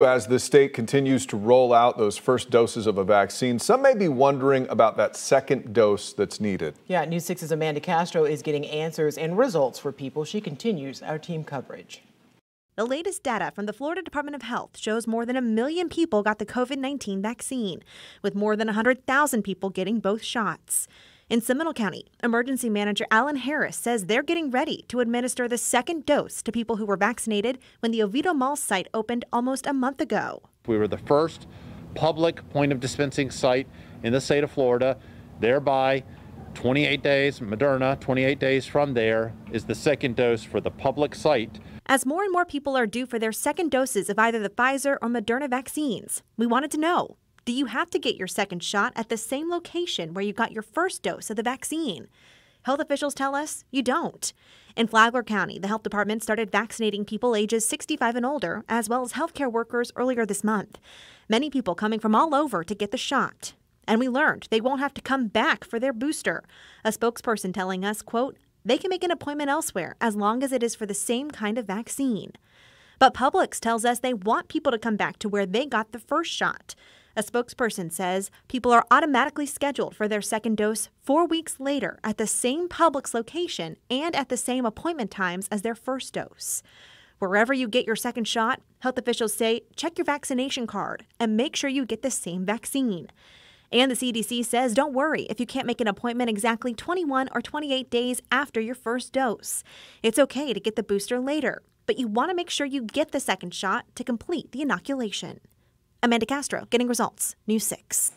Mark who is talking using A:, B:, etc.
A: As the state continues to roll out those first doses of a vaccine, some may be wondering about that second dose that's needed.
B: Yeah, News 6's Amanda Castro is getting answers and results for people. She continues our team coverage. The latest data from the Florida Department of Health shows more than a million people got the COVID 19 vaccine, with more than 100,000 people getting both shots. In Seminole County, Emergency Manager Alan Harris says they're getting ready to administer the second dose to people who were vaccinated when the Oviedo Mall site opened almost a month ago.
A: We were the first public point of dispensing site in the state of Florida, thereby 28 days, Moderna, 28 days from there is the second dose for the public site.
B: As more and more people are due for their second doses of either the Pfizer or Moderna vaccines, we wanted to know do you have to get your second shot at the same location where you got your first dose of the vaccine. Health officials tell us you don't. In Flagler County, the health department started vaccinating people ages 65 and older, as well as healthcare workers earlier this month. Many people coming from all over to get the shot. And we learned they won't have to come back for their booster. A spokesperson telling us, quote, they can make an appointment elsewhere as long as it is for the same kind of vaccine. But Publix tells us they want people to come back to where they got the first shot. A spokesperson says people are automatically scheduled for their second dose four weeks later at the same Publix location and at the same appointment times as their first dose. Wherever you get your second shot, health officials say check your vaccination card and make sure you get the same vaccine. And the CDC says don't worry if you can't make an appointment exactly 21 or 28 days after your first dose. It's okay to get the booster later, but you want to make sure you get the second shot to complete the inoculation. Amanda Castro, Getting Results, News 6.